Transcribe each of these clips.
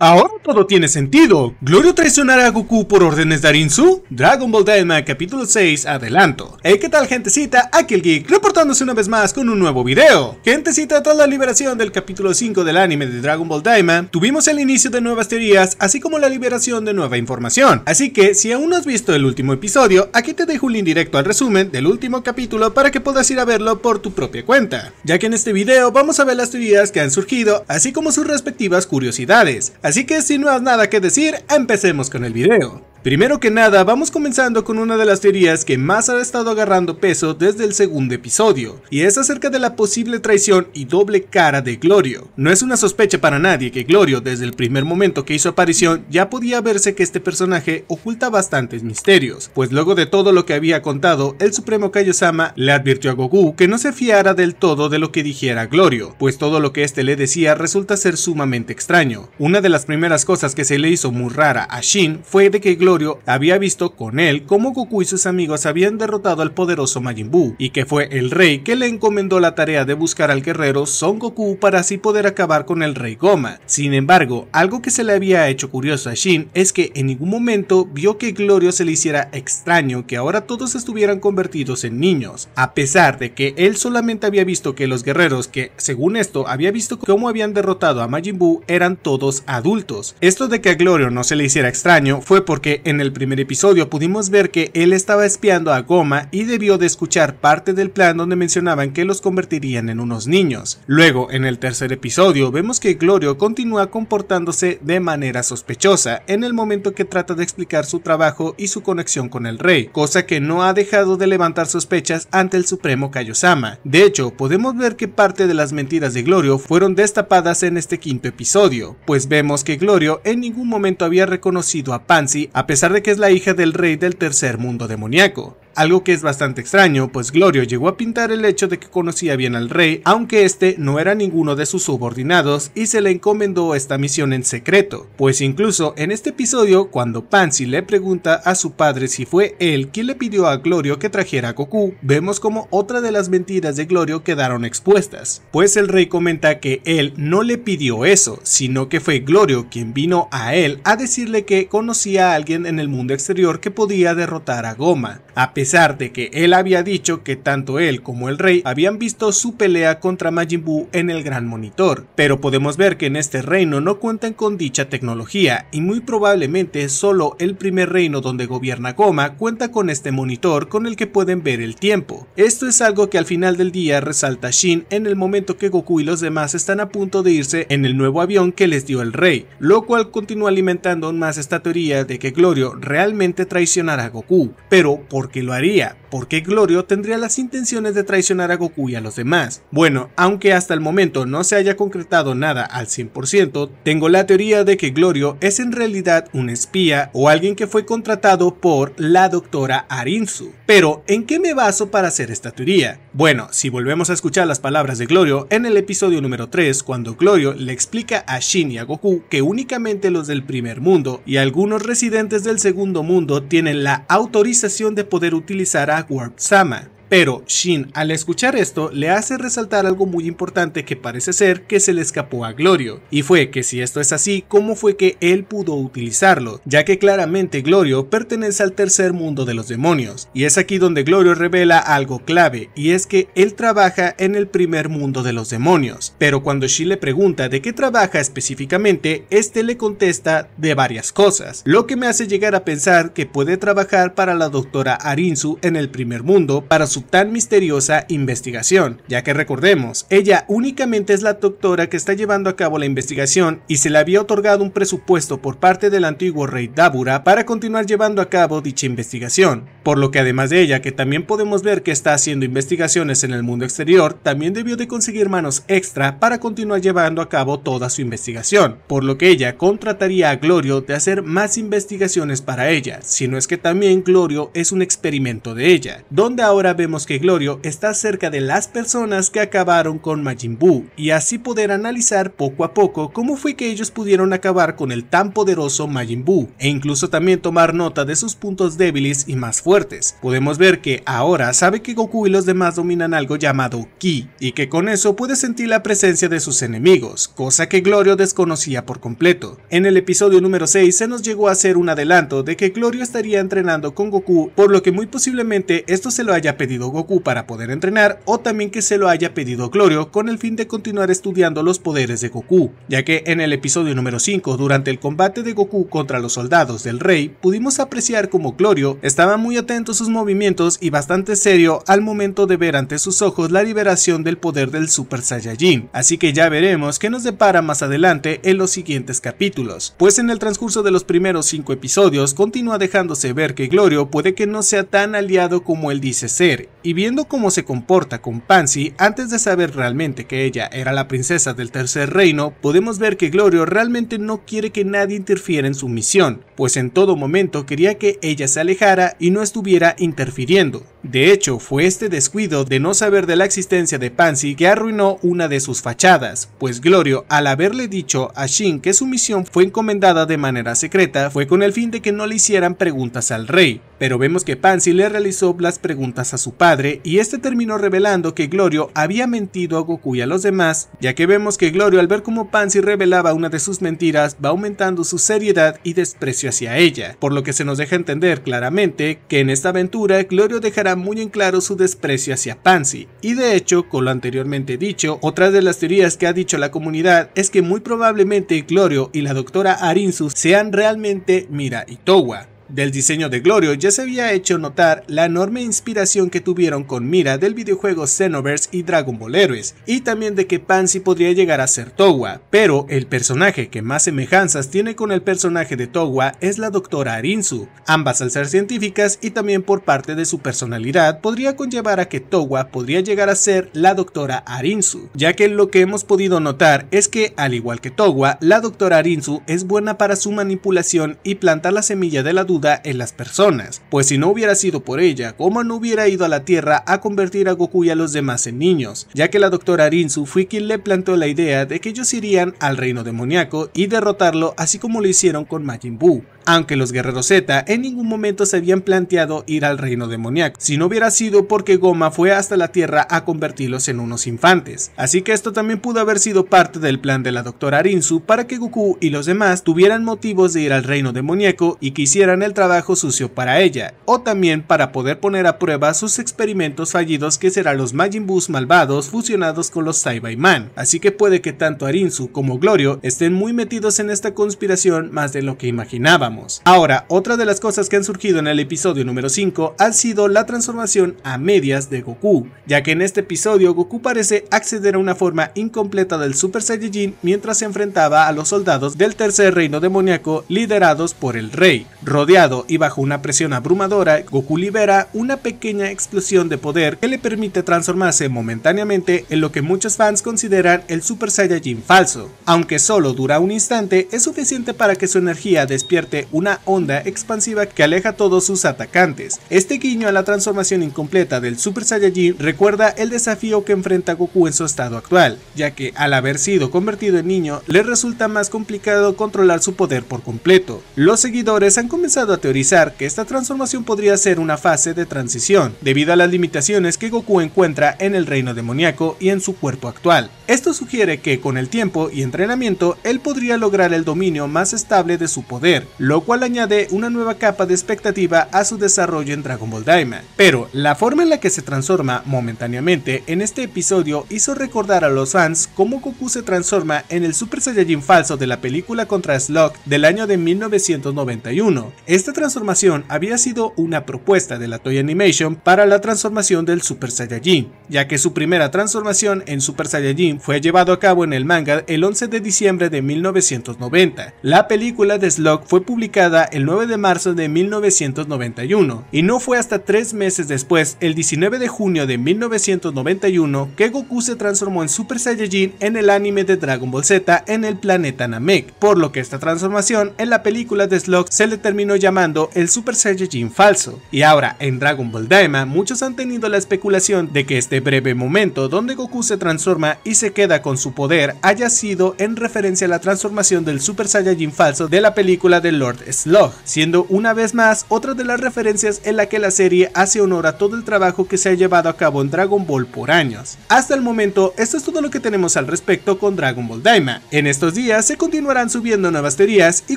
Ahora todo tiene sentido. Glorio traicionará a Goku por órdenes de Arinsu. Dragon Ball Daima capítulo 6 adelanto. Hey qué tal gentecita, aquí el Geek reportándose una vez más con un nuevo video. Gentecita tras la liberación del capítulo 5 del anime de Dragon Ball Daima, tuvimos el inicio de nuevas teorías así como la liberación de nueva información. Así que si aún no has visto el último episodio, aquí te dejo un link directo al resumen del último capítulo para que puedas ir a verlo por tu propia cuenta. Ya que en este video vamos a ver las teorías que han surgido así como sus respectivas curiosidades. Así que si no has nada que decir, empecemos con el video. Primero que nada, vamos comenzando con una de las teorías que más ha estado agarrando peso desde el segundo episodio, y es acerca de la posible traición y doble cara de Glorio. No es una sospecha para nadie que Glorio, desde el primer momento que hizo aparición, ya podía verse que este personaje oculta bastantes misterios, pues luego de todo lo que había contado, el supremo Kaiosama le advirtió a Goku que no se fiara del todo de lo que dijera Glorio, pues todo lo que este le decía resulta ser sumamente extraño. Una de las primeras cosas que se le hizo muy rara a Shin fue de que Glorio había visto con él cómo Goku y sus amigos habían derrotado al poderoso Majin Buu y que fue el rey que le encomendó la tarea de buscar al guerrero Son Goku para así poder acabar con el rey Goma. Sin embargo, algo que se le había hecho curioso a Shin es que en ningún momento vio que Glorio se le hiciera extraño que ahora todos estuvieran convertidos en niños, a pesar de que él solamente había visto que los guerreros que, según esto, había visto cómo habían derrotado a Majin Buu eran todos adultos. Esto de que a Glorio no se le hiciera extraño fue porque en el primer episodio pudimos ver que él estaba espiando a Goma y debió de escuchar parte del plan donde mencionaban que los convertirían en unos niños. Luego, en el tercer episodio, vemos que Glorio continúa comportándose de manera sospechosa en el momento que trata de explicar su trabajo y su conexión con el rey, cosa que no ha dejado de levantar sospechas ante el supremo Kaiosama. De hecho, podemos ver que parte de las mentiras de Glorio fueron destapadas en este quinto episodio, pues vemos que Glorio en ningún momento había reconocido a Pansy a a pesar de que es la hija del rey del tercer mundo demoníaco algo que es bastante extraño, pues Glorio llegó a pintar el hecho de que conocía bien al rey, aunque este no era ninguno de sus subordinados y se le encomendó esta misión en secreto, pues incluso en este episodio cuando Pansy le pregunta a su padre si fue él quien le pidió a Glorio que trajera a Goku, vemos como otra de las mentiras de Glorio quedaron expuestas, pues el rey comenta que él no le pidió eso, sino que fue Glorio quien vino a él a decirle que conocía a alguien en el mundo exterior que podía derrotar a Goma, a pesar de que él había dicho que tanto él como el rey habían visto su pelea contra Majin Buu en el gran monitor, pero podemos ver que en este reino no cuentan con dicha tecnología y muy probablemente solo el primer reino donde gobierna Goma cuenta con este monitor con el que pueden ver el tiempo. Esto es algo que al final del día resalta Shin en el momento que Goku y los demás están a punto de irse en el nuevo avión que les dio el rey, lo cual continúa alimentando más esta teoría de que Glorio realmente traicionará a Goku, pero porque lo haría? porque Glorio tendría las intenciones de traicionar a Goku y a los demás? Bueno, aunque hasta el momento no se haya concretado nada al 100%, tengo la teoría de que Glorio es en realidad un espía o alguien que fue contratado por la doctora Arinsu. Pero, ¿en qué me baso para hacer esta teoría? Bueno, si volvemos a escuchar las palabras de Glorio en el episodio número 3, cuando Glorio le explica a Shin y a Goku que únicamente los del primer mundo y algunos residentes del segundo mundo tienen la autorización de poder utilizar a Warp Sama, pero Shin al escuchar esto le hace resaltar algo muy importante que parece ser que se le escapó a Glorio, y fue que si esto es así, ¿cómo fue que él pudo utilizarlo? Ya que claramente Glorio pertenece al tercer mundo de los demonios, y es aquí donde Glorio revela algo clave, y es que él trabaja en el primer mundo de los demonios, pero cuando Shin le pregunta de qué trabaja específicamente, este le contesta de varias cosas, lo que me hace llegar a pensar que puede trabajar para la doctora Arinsu en el primer mundo para su tan misteriosa investigación, ya que recordemos, ella únicamente es la doctora que está llevando a cabo la investigación y se le había otorgado un presupuesto por parte del antiguo rey Dabura para continuar llevando a cabo dicha investigación por lo que además de ella, que también podemos ver que está haciendo investigaciones en el mundo exterior, también debió de conseguir manos extra para continuar llevando a cabo toda su investigación, por lo que ella contrataría a Glorio de hacer más investigaciones para ella, si no es que también Glorio es un experimento de ella, donde ahora vemos que Glorio está cerca de las personas que acabaron con Majin Buu, y así poder analizar poco a poco cómo fue que ellos pudieron acabar con el tan poderoso Majin Buu, e incluso también tomar nota de sus puntos débiles y más fuertes Podemos ver que ahora sabe que Goku y los demás dominan algo llamado Ki, y que con eso puede sentir la presencia de sus enemigos, cosa que Glorio desconocía por completo. En el episodio número 6 se nos llegó a hacer un adelanto de que Glorio estaría entrenando con Goku, por lo que muy posiblemente esto se lo haya pedido Goku para poder entrenar, o también que se lo haya pedido Glorio con el fin de continuar estudiando los poderes de Goku, ya que en el episodio número 5, durante el combate de Goku contra los soldados del rey, pudimos apreciar como Glorio estaba muy sus movimientos y bastante serio al momento de ver ante sus ojos la liberación del poder del Super Saiyajin, así que ya veremos qué nos depara más adelante en los siguientes capítulos, pues en el transcurso de los primeros 5 episodios continúa dejándose ver que Glorio puede que no sea tan aliado como él dice ser, y viendo cómo se comporta con Pansy antes de saber realmente que ella era la princesa del tercer reino, podemos ver que Glorio realmente no quiere que nadie interfiera en su misión, pues en todo momento quería que ella se alejara y no estuviera interfiriendo. De hecho, fue este descuido de no saber de la existencia de Pansy que arruinó una de sus fachadas, pues Glorio, al haberle dicho a Shin que su misión fue encomendada de manera secreta, fue con el fin de que no le hicieran preguntas al rey, pero vemos que Pansy le realizó las preguntas a su padre y este terminó revelando que Glorio había mentido a Goku y a los demás, ya que vemos que Glorio al ver cómo Pansy revelaba una de sus mentiras va aumentando su seriedad y desprecio hacia ella, por lo que se nos deja entender claramente que en esta aventura Glorio dejará muy en claro su desprecio hacia Pansy, y de hecho, con lo anteriormente dicho, otra de las teorías que ha dicho la comunidad es que muy probablemente Glorio y la doctora Arinsu sean realmente Mira y Towa, del diseño de Glorio ya se había hecho notar la enorme inspiración que tuvieron con Mira del videojuego Xenoverse y Dragon Ball Heroes, y también de que Pansy podría llegar a ser Towa, pero el personaje que más semejanzas tiene con el personaje de Towa es la doctora Arinsu, ambas al ser científicas y también por parte de su personalidad podría conllevar a que Towa podría llegar a ser la doctora Arinsu, ya que lo que hemos podido notar es que al igual que Towa, la doctora Arinsu es buena para su manipulación y plantar la semilla de la duda en las personas, pues si no hubiera sido por ella, Goma no hubiera ido a la Tierra a convertir a Goku y a los demás en niños, ya que la doctora Arinsu fue quien le plantó la idea de que ellos irían al reino demoníaco y derrotarlo así como lo hicieron con Majin Buu, aunque los guerreros Z en ningún momento se habían planteado ir al reino demoníaco, si no hubiera sido porque Goma fue hasta la tierra a convertirlos en unos infantes, así que esto también pudo haber sido parte del plan de la doctora Arinsu para que Goku y los demás tuvieran motivos de ir al reino demoníaco y que hicieran el trabajo sucio para ella, o también para poder poner a prueba sus experimentos fallidos que serán los Majin Buu malvados fusionados con los Saibaiman, así que puede que tanto Arinsu como Glorio estén muy metidos en esta conspiración más de lo que imaginábamos. Ahora, otra de las cosas que han surgido en el episodio número 5 ha sido la transformación a medias de Goku, ya que en este episodio Goku parece acceder a una forma incompleta del Super Saiyajin mientras se enfrentaba a los soldados del tercer reino demoníaco liderados por el rey. Rodeado y bajo una presión abrumadora, Goku libera una pequeña explosión de poder que le permite transformarse momentáneamente en lo que muchos fans consideran el Super Saiyajin falso. Aunque solo dura un instante, es suficiente para que su energía despierte una onda expansiva que aleja a todos sus atacantes. Este guiño a la transformación incompleta del Super Saiyajin recuerda el desafío que enfrenta Goku en su estado actual, ya que al haber sido convertido en niño le resulta más complicado controlar su poder por completo. Los seguidores han comenzado a teorizar que esta transformación podría ser una fase de transición, debido a las limitaciones que Goku encuentra en el reino demoníaco y en su cuerpo actual. Esto sugiere que con el tiempo y entrenamiento él podría lograr el dominio más estable de su poder, lo lo cual añade una nueva capa de expectativa a su desarrollo en Dragon Ball Daima. Pero la forma en la que se transforma momentáneamente en este episodio hizo recordar a los fans cómo Goku se transforma en el Super Saiyajin falso de la película contra Slug del año de 1991. Esta transformación había sido una propuesta de la Toy Animation para la transformación del Super Saiyajin, ya que su primera transformación en Super Saiyajin fue llevado a cabo en el manga el 11 de diciembre de 1990. La película de Slug fue publicada publicada el 9 de marzo de 1991, y no fue hasta tres meses después, el 19 de junio de 1991, que Goku se transformó en Super Saiyajin en el anime de Dragon Ball Z en el planeta Namek, por lo que esta transformación en la película de Slug se le terminó llamando el Super Saiyajin falso. Y ahora, en Dragon Ball Daima, muchos han tenido la especulación de que este breve momento donde Goku se transforma y se queda con su poder haya sido en referencia a la transformación del Super Saiyajin falso de la película de Lord Lord siendo una vez más otra de las referencias en la que la serie hace honor a todo el trabajo que se ha llevado a cabo en Dragon Ball por años. Hasta el momento, esto es todo lo que tenemos al respecto con Dragon Ball Daima. En estos días se continuarán subiendo nuevas teorías y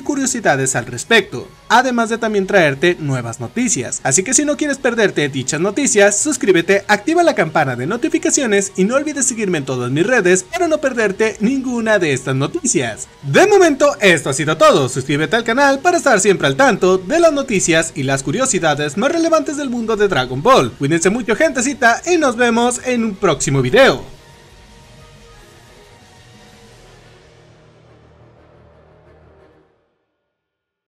curiosidades al respecto además de también traerte nuevas noticias. Así que si no quieres perderte dichas noticias, suscríbete, activa la campana de notificaciones y no olvides seguirme en todas mis redes para no perderte ninguna de estas noticias. De momento esto ha sido todo, suscríbete al canal para estar siempre al tanto de las noticias y las curiosidades más relevantes del mundo de Dragon Ball. Cuídense mucho gentecita y nos vemos en un próximo video.